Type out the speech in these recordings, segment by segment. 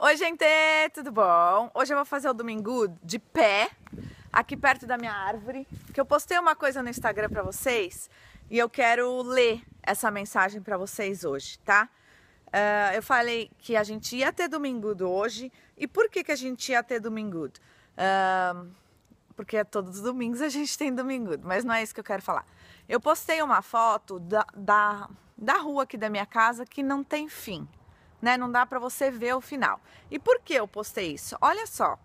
Oi, gente, tudo bom? Hoje eu vou fazer o domingo de pé, aqui perto da minha árvore, que eu postei uma coisa no Instagram para vocês e eu quero ler essa mensagem para vocês hoje, tá? Uh, eu falei que a gente ia ter domingo hoje e por que, que a gente ia ter domingo? Uh, ah, porque é todos os domingos a gente tem domingo, mas não é isso que eu quero falar. Eu postei uma foto da, da, da rua aqui da minha casa que não tem fim, né? Não dá para você ver o final. E por que eu postei isso? Olha só.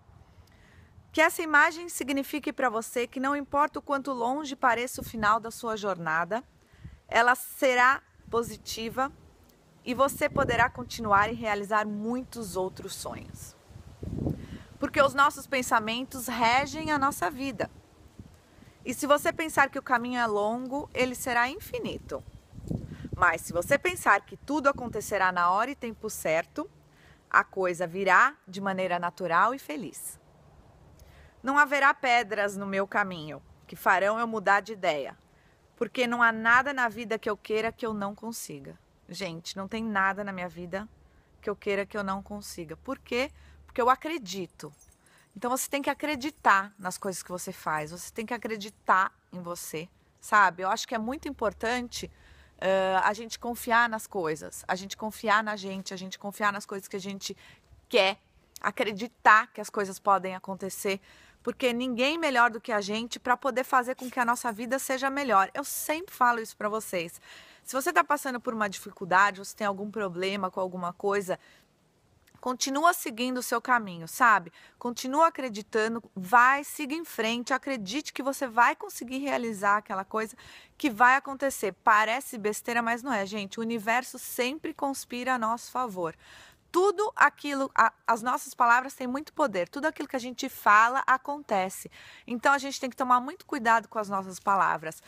Que essa imagem signifique para você que não importa o quanto longe pareça o final da sua jornada, ela será positiva e você poderá continuar e realizar muitos outros sonhos. Porque os nossos pensamentos regem a nossa vida. E se você pensar que o caminho é longo, ele será infinito. Mas se você pensar que tudo acontecerá na hora e tempo certo, a coisa virá de maneira natural e feliz. Não haverá pedras no meu caminho que farão eu mudar de ideia, porque não há nada na vida que eu queira que eu não consiga. Gente, não tem nada na minha vida que eu queira que eu não consiga. Por quê? Porque eu acredito. Então você tem que acreditar nas coisas que você faz, você tem que acreditar em você, sabe? Eu acho que é muito importante Uh, a gente confiar nas coisas, a gente confiar na gente, a gente confiar nas coisas que a gente quer, acreditar que as coisas podem acontecer, porque ninguém melhor do que a gente para poder fazer com que a nossa vida seja melhor. Eu sempre falo isso para vocês. Se você está passando por uma dificuldade, você tem algum problema com alguma coisa, continua seguindo o seu caminho, sabe? Continua acreditando, vai, siga em frente, acredite que você vai conseguir realizar aquela coisa que vai acontecer. Parece besteira, mas não é, gente. O universo sempre conspira a nosso favor tudo aquilo, a, as nossas palavras têm muito poder. Tudo aquilo que a gente fala acontece. Então a gente tem que tomar muito cuidado com as nossas palavras.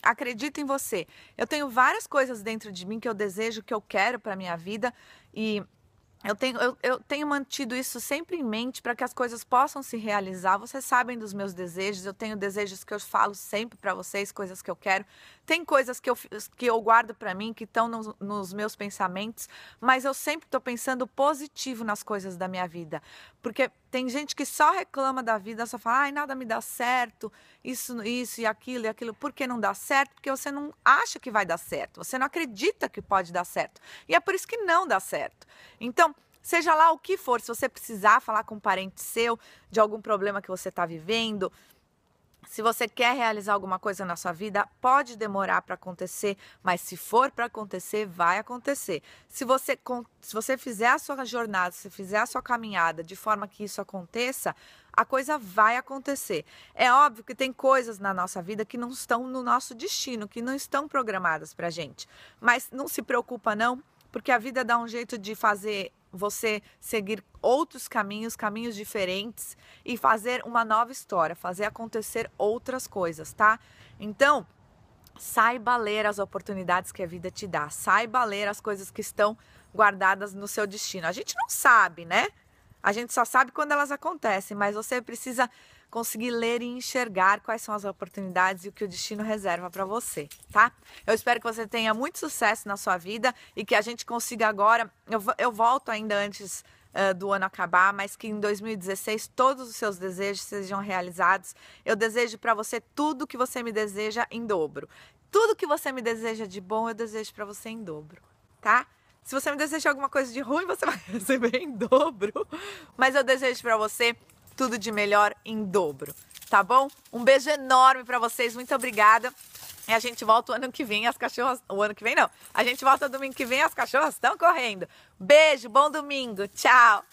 Acredito em você. Eu tenho várias coisas dentro de mim que eu desejo, que eu quero para minha vida e eu tenho, eu, eu, tenho mantido isso sempre em mente para que as coisas possam se realizar. Vocês sabem dos meus desejos, eu tenho desejos que eu falo sempre para vocês, coisas que eu quero. Tem coisas que eu, que eu guardo para mim, que estão nos, meus pensamentos, mas eu sempre estou pensando positivo nas coisas da minha vida. Porque tem gente que só reclama da vida, só fala, ai, nada me dá certo, isso, isso e aquilo e aquilo. Por que não dá certo? Porque você não acha que vai dar certo, você não acredita que pode dar certo. E é por isso que não dá certo. Então, seja lá o que for, se você precisar falar com um parente seu de algum problema que você está vivendo, se você quer realizar alguma coisa na sua vida, pode demorar para acontecer, mas se for para acontecer, vai acontecer. Se você, se você fizer a sua jornada, se fizer a sua caminhada de forma que isso aconteça, a coisa vai acontecer. É óbvio que tem coisas na nossa vida que não estão no nosso destino, que não estão programadas para gente. Mas não se preocupa não, porque a vida dá um jeito de fazer você seguir outros caminhos, caminhos diferentes e fazer uma nova história, fazer acontecer outras coisas, tá? Então, saiba ler as oportunidades que a vida te dá, saiba ler as coisas que estão guardadas no seu destino. A gente não sabe, né? A gente só sabe quando elas acontecem, mas você precisa conseguir ler e enxergar quais são as oportunidades e o que o destino reserva para você, tá? Eu espero que você tenha muito sucesso na sua vida e que a gente consiga agora. Eu, eu volto ainda antes do ano acabar, mas que em 2016 todos os seus desejos sejam realizados. Eu desejo para você tudo que você me deseja em dobro. Tudo que você me deseja de bom, eu desejo para você em dobro, tá? Se você me deseja alguma coisa de ruim, você vai receber em dobro. Mas eu desejo para você tudo de melhor em dobro, tá bom? Um beijo enorme para vocês, muito obrigada. E a gente volta o ano que vem, as cachorras. O ano que vem não. A gente volta domingo que vem, as cachorras estão correndo. Beijo, bom domingo. Tchau.